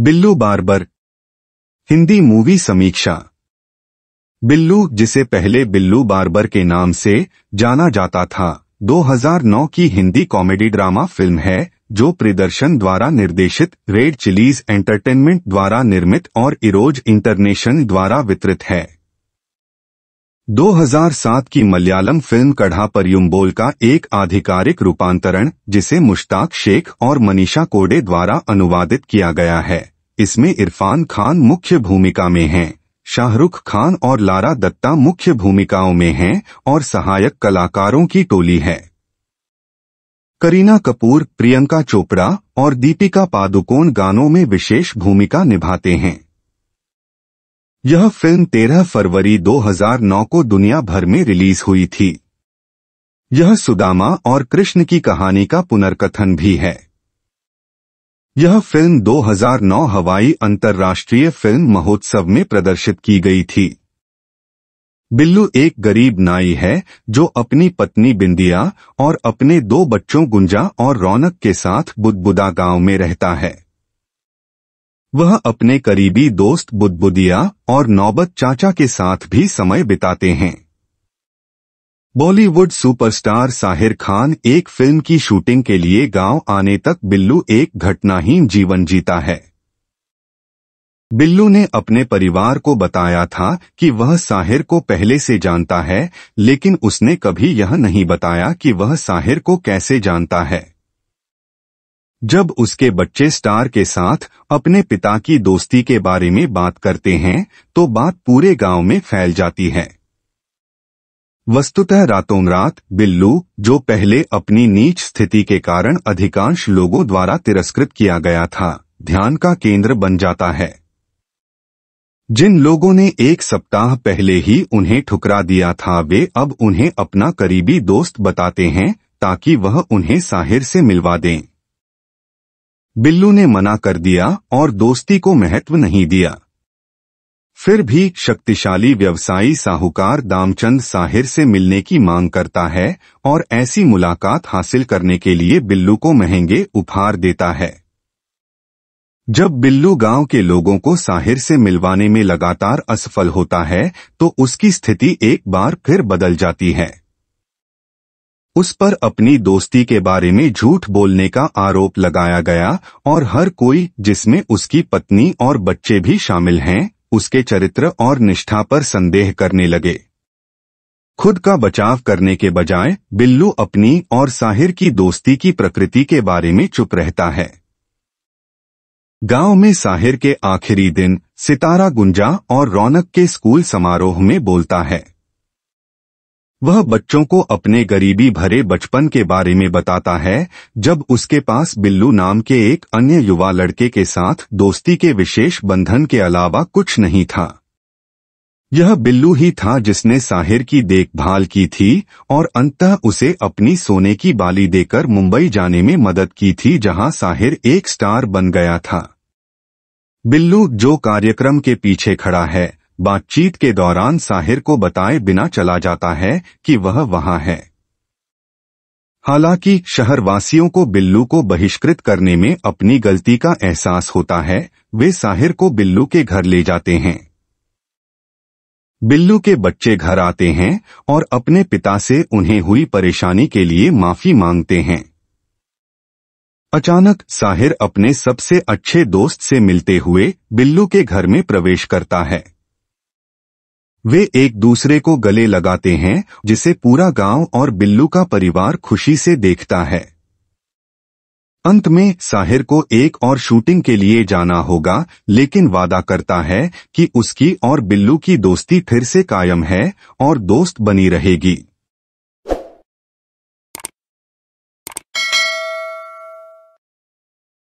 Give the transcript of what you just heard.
Billu barber Hindi movie समीक्षा बिल्लू जिसे पहले बिल्लू बार्बर के नाम से जाना जाता था 2009 की हिंदी कॉमेडी ड्रामा फिल्म है जो प्रदर्शन द्वारा निर्देशित रेड चिलीज एंटरटेनमेंट द्वारा निर्मित और इरोज इंटरनेशनल द्वारा वितरित है 2007 की मलयालम फिल्म कढ़ा युम्बोल का एक आधिकारिक रूपांतरण जिसे मुश्ताक शेख और मनीषा कोडे द्वारा अनुवादित किया गया है इसमें इरफान खान मुख्य भूमिका में हैं शाहरुख खान और लारा दत्ता मुख्य भूमिकाओं में हैं और सहायक कलाकारों की टोली है करीना कपूर प्रियंका चोपड़ा और दीपिका पादुकोण गानों में विशेष भूमिका निभाते हैं यह फिल्म 13 फरवरी 2009 को दुनिया भर में रिलीज हुई थी यह सुदामा और कृष्ण की कहानी का पुनर्कथन भी है यह फिल्म 2009 हवाई अंतर्राष्ट्रीय फिल्म महोत्सव में प्रदर्शित की गई थी बिल्लू एक गरीब नाई है जो अपनी पत्नी बिंदिया और अपने दो बच्चों गुंजा और रौनक के साथ बुदबुदा गांव में रहता है वह अपने करीबी दोस्त बुदबुदिया और नौबत चाचा के साथ भी समय बिताते हैं बॉलीवुड सुपरस्टार साहिर खान एक फिल्म की शूटिंग के लिए गांव आने तक बिल्लू एक घटनाहीन जीवन जीता है बिल्लू ने अपने परिवार को बताया था कि वह साहिर को पहले से जानता है लेकिन उसने कभी यह नहीं बताया कि वह साहिर को कैसे जानता है जब उसके बच्चे स्टार के साथ अपने पिता की दोस्ती के बारे में बात करते हैं तो बात पूरे गांव में फैल जाती है वस्तुतः रातों रात बिल्लू जो पहले अपनी नीच स्थिति के कारण अधिकांश लोगों द्वारा तिरस्कृत किया गया था ध्यान का केंद्र बन जाता है जिन लोगों ने एक सप्ताह पहले ही उन्हें ठुकरा दिया था वे अब उन्हें अपना करीबी दोस्त बताते हैं ताकि वह उन्हें साहिर से मिलवा दें बिल्लू ने मना कर दिया और दोस्ती को महत्व नहीं दिया फिर भी शक्तिशाली व्यवसायी साहूकार दामचंद साहिर से मिलने की मांग करता है और ऐसी मुलाकात हासिल करने के लिए बिल्लू को महंगे उपहार देता है जब बिल्लू गांव के लोगों को साहिर से मिलवाने में लगातार असफल होता है तो उसकी स्थिति एक बार फिर बदल जाती है उस पर अपनी दोस्ती के बारे में झूठ बोलने का आरोप लगाया गया और हर कोई जिसमें उसकी पत्नी और बच्चे भी शामिल हैं उसके चरित्र और निष्ठा पर संदेह करने लगे खुद का बचाव करने के बजाय बिल्लू अपनी और साहिर की दोस्ती की प्रकृति के बारे में चुप रहता है गांव में साहिर के आखिरी दिन सितारा गुंजा और रौनक के स्कूल समारोह में बोलता है वह बच्चों को अपने गरीबी भरे बचपन के बारे में बताता है जब उसके पास बिल्लू नाम के एक अन्य युवा लड़के के साथ दोस्ती के विशेष बंधन के अलावा कुछ नहीं था यह बिल्लू ही था जिसने साहिर की देखभाल की थी और अंततः उसे अपनी सोने की बाली देकर मुंबई जाने में मदद की थी जहां साहिर एक स्टार बन गया था बिल्लू जो कार्यक्रम के पीछे खड़ा है बातचीत के दौरान साहिर को बताए बिना चला जाता है कि वह वहां है हालांकि शहरवासियों को बिल्लू को बहिष्कृत करने में अपनी गलती का एहसास होता है वे साहिर को बिल्लू के घर ले जाते हैं बिल्लू के बच्चे घर आते हैं और अपने पिता से उन्हें हुई परेशानी के लिए माफी मांगते हैं अचानक साहिर अपने सबसे अच्छे दोस्त से मिलते हुए बिल्लू के घर में प्रवेश करता है वे एक दूसरे को गले लगाते हैं जिसे पूरा गांव और बिल्लू का परिवार खुशी से देखता है अंत में साहिर को एक और शूटिंग के लिए जाना होगा लेकिन वादा करता है कि उसकी और बिल्लू की दोस्ती फिर से कायम है और दोस्त बनी रहेगी